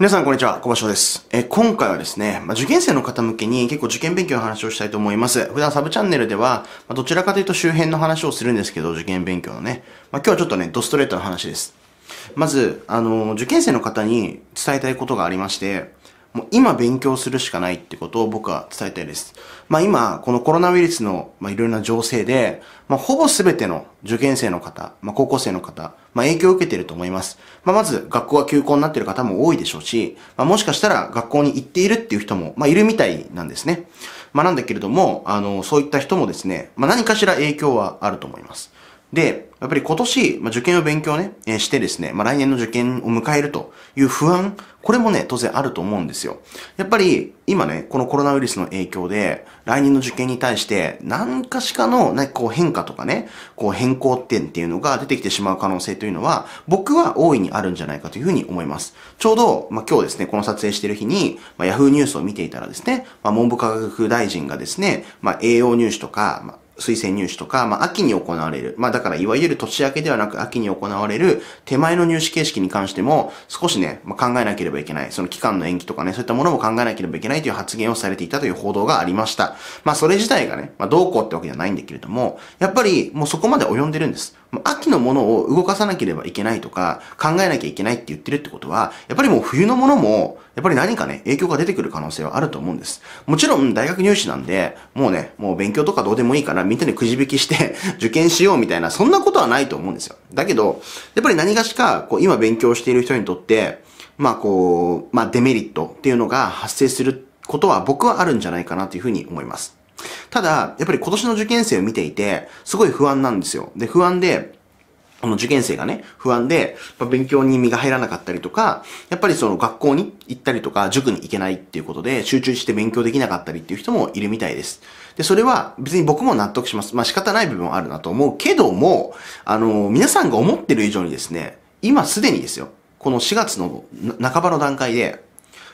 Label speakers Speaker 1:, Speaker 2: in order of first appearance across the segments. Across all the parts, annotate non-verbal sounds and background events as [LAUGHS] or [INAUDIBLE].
Speaker 1: 皆さん、こんにちは。小場所です。え、今回はですね、まあ、受験生の方向けに結構受験勉強の話をしたいと思います。普段サブチャンネルでは、まあ、どちらかというと周辺の話をするんですけど、受験勉強のね。まあ、今日はちょっとね、ドストレートの話です。まず、あの、受験生の方に伝えたいことがありまして、もう今勉強するしかないってことを僕は伝えたいです。まあ今、このコロナウイルスのいろいろな情勢で、まあほぼ全ての受験生の方、まあ高校生の方、まあ影響を受けていると思います。まあまず学校は休校になっている方も多いでしょうし、まあもしかしたら学校に行っているっていう人も、まあいるみたいなんですね。まあなんだけれども、あの、そういった人もですね、まあ何かしら影響はあると思います。で、やっぱり今年、まあ、受験を勉強ね、えー、してですね、まあ、来年の受験を迎えるという不安、これもね、当然あると思うんですよ。やっぱり、今ね、このコロナウイルスの影響で、来年の受験に対して、何かしかの、ね、こう変化とかね、こう変更点っていうのが出てきてしまう可能性というのは、僕は大いにあるんじゃないかというふうに思います。ちょうど、まあ、今日ですね、この撮影してる日に、まあ、Yahoo ニュースを見ていたらですね、まあ、文部科学大臣がですね、まあ、栄養入試とか、まあ推薦入試とか、まあ、秋に行われる。まあ、だから、いわゆる年明けではなく秋に行われる手前の入試形式に関しても、少しね、まあ、考えなければいけない。その期間の延期とかね、そういったものも考えなければいけないという発言をされていたという報道がありました。まあ、それ自体がね、まあ、どうこうってわけじゃないんだけれども、やっぱり、もうそこまで及んでるんです。秋のものを動かさなければいけないとか、考えなきゃいけないって言ってるってことは、やっぱりもう冬のものも、やっぱり何かね、影響が出てくる可能性はあると思うんです。もちろん大学入試なんで、もうね、もう勉強とかどうでもいいから、みんなでくじ引きして [LAUGHS] 受験しようみたいな、そんなことはないと思うんですよ。だけど、やっぱり何がしか、こう、今勉強している人にとって、まあこう、まあデメリットっていうのが発生することは僕はあるんじゃないかなというふうに思います。ただ、やっぱり今年の受験生を見ていて、すごい不安なんですよ。で、不安で、この受験生がね、不安で、勉強に身が入らなかったりとか、やっぱりその学校に行ったりとか、塾に行けないっていうことで、集中して勉強できなかったりっていう人もいるみたいです。で、それは別に僕も納得します。まあ仕方ない部分はあるなと思うけども、あのー、皆さんが思ってる以上にですね、今すでにですよ、この4月の半ばの段階で、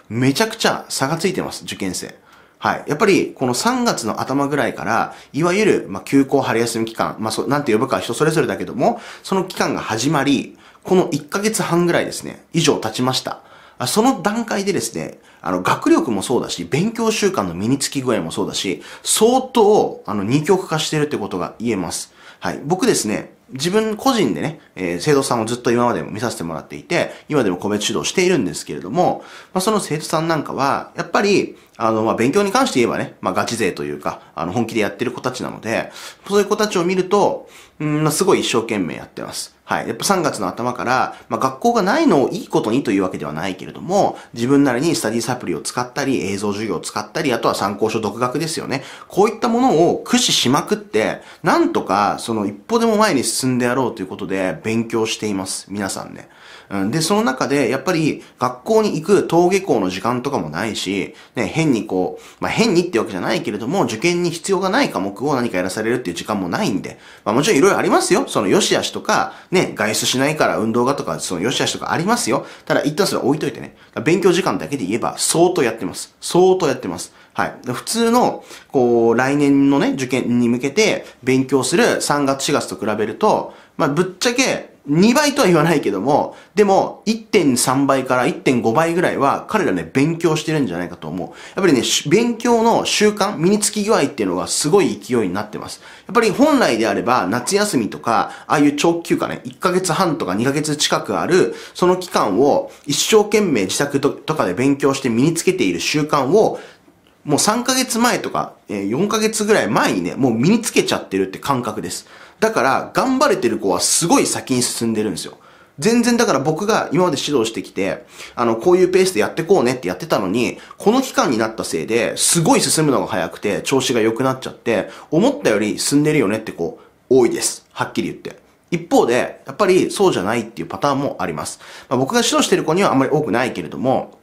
Speaker 1: めちゃくちゃ差がついてます、受験生。はい。やっぱり、この3月の頭ぐらいから、いわゆる、まあ、休校春休み期間、まあ、そ、なんて呼ぶかは人それぞれだけども、その期間が始まり、この1ヶ月半ぐらいですね、以上経ちました。その段階でですね、あの、学力もそうだし、勉強習慣の身につき具合もそうだし、相当、あの、二極化してるってことが言えます。はい。僕ですね、自分個人でね、えー、生徒さんをずっと今までも見させてもらっていて、今でも個別指導しているんですけれども、まあ、その生徒さんなんかは、やっぱり、あの、まあ、勉強に関して言えばね、まあ、ガチ勢というか、あの、本気でやってる子たちなので、そういう子たちを見ると、うんすごい一生懸命やってます。はい。やっぱ3月の頭から、まあ、学校がないのをいいことにというわけではないけれども、自分なりにスタディサプリを使ったり、映像授業を使ったり、あとは参考書独学ですよね。こういったものを駆使しまくって、なんとか、その一歩でも前に進んでやろうということで、勉強しています。皆さんね。うん、で、その中で、やっぱり、学校に行く登下校の時間とかもないし、ね、変にこう、まあ、変にってわけじゃないけれども、受験に必要がない科目を何かやらされるっていう時間もないんで、まあ、もちろんいろいろありますよ。その、よしあしとか、ね、外出しないから運動がとか、その、よしあしとかありますよ。ただ、一旦それ置いといてね。勉強時間だけで言えば、相当やってます。相当やってます。はい。普通の、こう、来年のね、受験に向けて勉強する3月4月と比べると、まあ、ぶっちゃけ、2倍とは言わないけども、でも1.3倍から1.5倍ぐらいは彼らね、勉強してるんじゃないかと思う。やっぱりね、勉強の習慣、身につき具合っていうのがすごい勢いになってます。やっぱり本来であれば、夏休みとか、ああいう長期休暇ね、1ヶ月半とか2ヶ月近くある、その期間を一生懸命自宅とかで勉強して身につけている習慣を、もう3ヶ月前とか、え4ヶ月ぐらい前にね、もう身につけちゃってるって感覚です。だから、頑張れてる子はすごい先に進んでるんですよ。全然だから僕が今まで指導してきて、あの、こういうペースでやってこうねってやってたのに、この期間になったせいで、すごい進むのが早くて、調子が良くなっちゃって、思ったより進んでるよねって子、多いです。はっきり言って。一方で、やっぱりそうじゃないっていうパターンもあります。まあ、僕が指導してる子にはあんまり多くないけれども、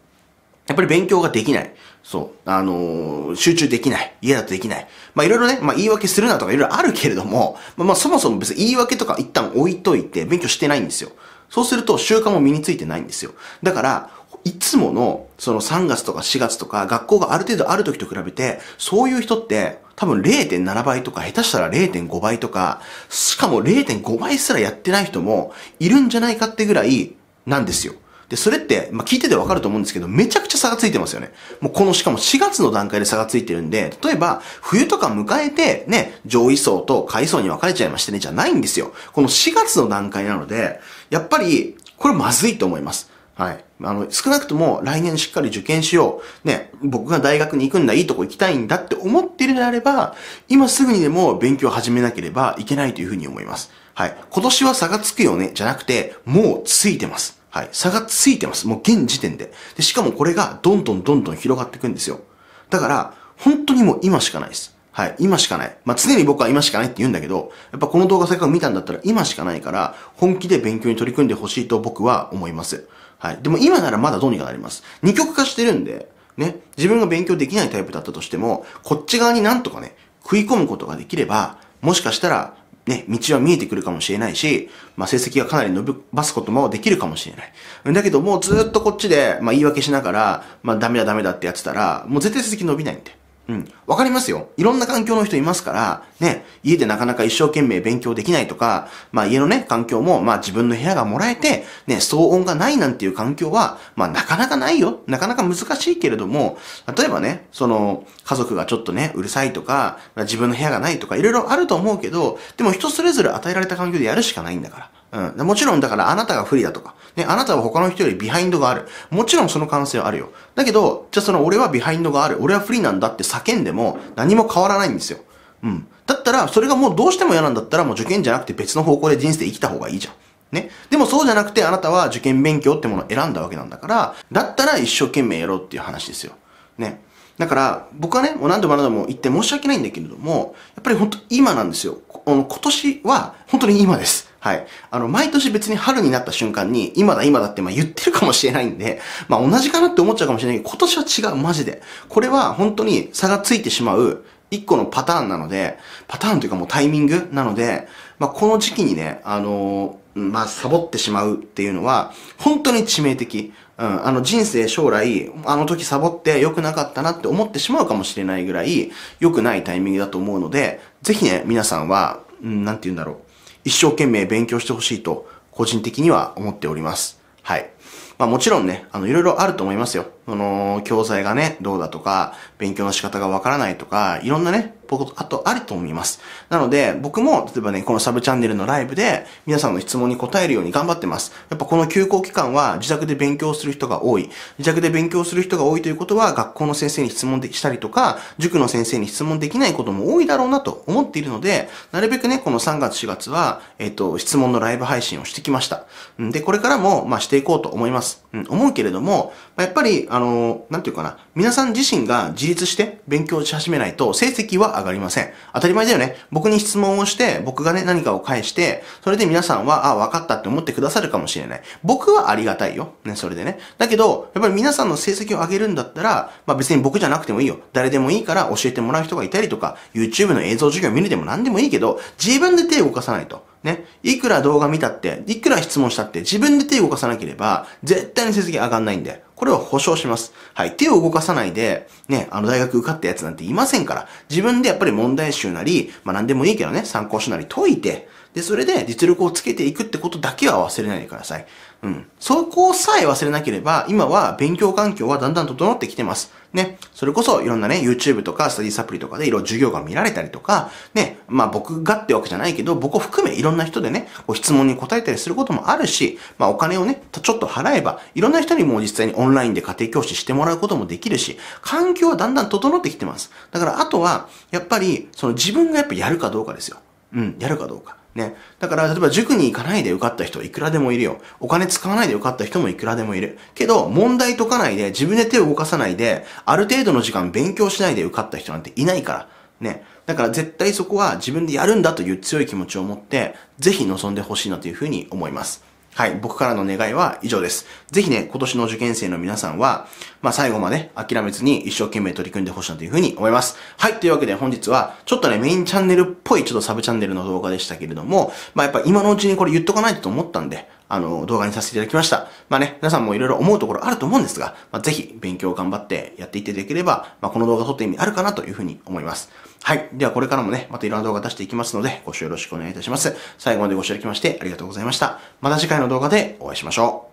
Speaker 1: やっぱり勉強ができない。そう。あのー、集中できない。家だとできない。まあ、いろいろね、まあ、言い訳するなとかいろいろあるけれども、まあ、まあ、そもそも別に言い訳とか一旦置いといて勉強してないんですよ。そうすると習慣も身についてないんですよ。だから、いつもの、その3月とか4月とか、学校がある程度ある時と比べて、そういう人って、多分0.7倍とか、下手したら0.5倍とか、しかも0.5倍すらやってない人もいるんじゃないかってぐらいなんですよ。で、それって、まあ、聞いててわかると思うんですけど、めちゃくちゃ差がついてますよね。もうこの、しかも4月の段階で差がついてるんで、例えば、冬とか迎えて、ね、上位層と下位層に分かれちゃいましてね、じゃないんですよ。この4月の段階なので、やっぱり、これまずいと思います。はい。あの、少なくとも来年しっかり受験しよう。ね、僕が大学に行くんだ、いいとこ行きたいんだって思ってるのであれば、今すぐにでも勉強を始めなければいけないというふうに思います。はい。今年は差がつくよね、じゃなくて、もうついてます。はい。差がついてます。もう現時点で。で、しかもこれがどんどんどんどん広がっていくんですよ。だから、本当にもう今しかないです。はい。今しかない。まあ、常に僕は今しかないって言うんだけど、やっぱこの動画せっかく見たんだったら今しかないから、本気で勉強に取り組んでほしいと僕は思います。はい。でも今ならまだどうにかなります。二極化してるんで、ね。自分が勉強できないタイプだったとしても、こっち側になんとかね、食い込むことができれば、もしかしたらね、道は見えてくるかもしれないし、まあ、成績がかなり伸ばすこともできるかもしれない。だけどもうずっとこっちで、まあ、言い訳しながら、まあ、ダメだダメだってやってたら、もう絶対成績伸びないんで。うん。わかりますよ。いろんな環境の人いますから、ね、家でなかなか一生懸命勉強できないとか、まあ家のね、環境も、まあ自分の部屋がもらえて、ね、騒音がないなんていう環境は、まあなかなかないよ。なかなか難しいけれども、例えばね、その、家族がちょっとね、うるさいとか、自分の部屋がないとか、いろいろあると思うけど、でも人それぞれ与えられた環境でやるしかないんだから。うん。もちろんだからあなたが不利だとか、ね、あなたは他の人よりビハインドがある。もちろんその可能性はあるよ。だけど、じゃあその俺はビハインドがある、俺は不利なんだって叫んでも何も変わらないんですよ。うん。だったら、それがもうどうしても嫌なんだったらもう受験じゃなくて別の方向で人生生きた方がいいじゃん。ね。でもそうじゃなくてあなたは受験勉強ってものを選んだわけなんだから、だったら一生懸命やろうっていう話ですよ。ね。だから、僕はね、もう何度も何度も言って申し訳ないんだけれども、やっぱり本当今なんですよ。この今年は本当に今です。はい。あの、毎年別に春になった瞬間に、今だ今だってまあ言ってるかもしれないんで、まあ同じかなって思っちゃうかもしれないけど、今年は違う、マジで。これは本当に差がついてしまう、一個のパターンなので、パターンというかもうタイミングなので、まあこの時期にね、あのー、まあサボってしまうっていうのは、本当に致命的。うん、あの人生将来、あの時サボって良くなかったなって思ってしまうかもしれないぐらい良くないタイミングだと思うので、ぜひね、皆さんは、うん、なんて言うんだろう。一生懸命勉強してほしいと、個人的には思っております。はい。まあもちろんね、あの、いろいろあると思いますよ。その、教材がね、どうだとか、勉強の仕方がわからないとか、いろんなね、こと、あとあると思います。なので、僕も、例えばね、このサブチャンネルのライブで、皆さんの質問に答えるように頑張ってます。やっぱこの休校期間は、自宅で勉強する人が多い。自宅で勉強する人が多いということは、学校の先生に質問でしたりとか、塾の先生に質問できないことも多いだろうなと思っているので、なるべくね、この3月4月は、えっ、と、質問のライブ配信をしてきました。で、これからも、まあ、していこうと思います。うん、思うけれども、まあ、やっぱり、あのの、なんていうかな、皆さん自身が自立して勉強し始めないと成績は上がりません。当たり前だよね。僕に質問をして、僕がね、何かを返して、それで皆さんは、あ、分かったって思ってくださるかもしれない。僕はありがたいよ。ね、それでね。だけど、やっぱり皆さんの成績を上げるんだったら、まあ別に僕じゃなくてもいいよ。誰でもいいから教えてもらう人がいたりとか、YouTube の映像授業見るでも何でもいいけど、自分で手を動かさないと。ね。いくら動画見たって、いくら質問したって、自分で手を動かさなければ、絶対に成績上がんないんで、これは保証します。はい。手を動かさないで、ね、あの大学受かったやつなんていませんから、自分でやっぱり問題集なり、まあ何でもいいけどね、参考書なり解いて、で、それで実力をつけていくってことだけは忘れないでください。うん。そこさえ忘れなければ、今は勉強環境はだんだん整ってきてます。ね。それこそいろんなね、YouTube とかスタディサプリとかでいろいろ授業が見られたりとか、ね。まあ僕がってわけじゃないけど、僕を含めいろんな人でね、こう質問に答えたりすることもあるし、まあお金をね、ちょっと払えば、いろんな人にも実際にオンラインで家庭教師してもらうこともできるし、環境はだんだん整ってきてます。だからあとは、やっぱり、その自分がやっぱやるかどうかですよ。うん、やるかどうか。ね。だから、例えば塾に行かないで受かった人いくらでもいるよ。お金使わないで受かった人もいくらでもいる。けど、問題解かないで、自分で手を動かさないで、ある程度の時間勉強しないで受かった人なんていないから。ね。だから絶対そこは自分でやるんだという強い気持ちを持って、ぜひ望んでほしいなというふうに思います。はい、僕からの願いは以上です。ぜひね、今年の受験生の皆さんは、まあ、最後まで諦めずに一生懸命取り組んでほしいなというふうに思います。はい、というわけで本日は、ちょっとね、メインチャンネルっぽいちょっとサブチャンネルの動画でしたけれども、まあ、やっぱ今のうちにこれ言っとかないとと思ったんで、あの、動画にさせていただきました。まあね、皆さんもいろいろ思うところあると思うんですが、まあ、ぜひ勉強を頑張ってやっていただければ、まあ、この動画撮って意味あるかなというふうに思います。はい。ではこれからもね、またいろんな動画出していきますので、ご視聴よろしくお願いいたします。最後までご視聴いただきましてありがとうございました。また次回の動画でお会いしましょう。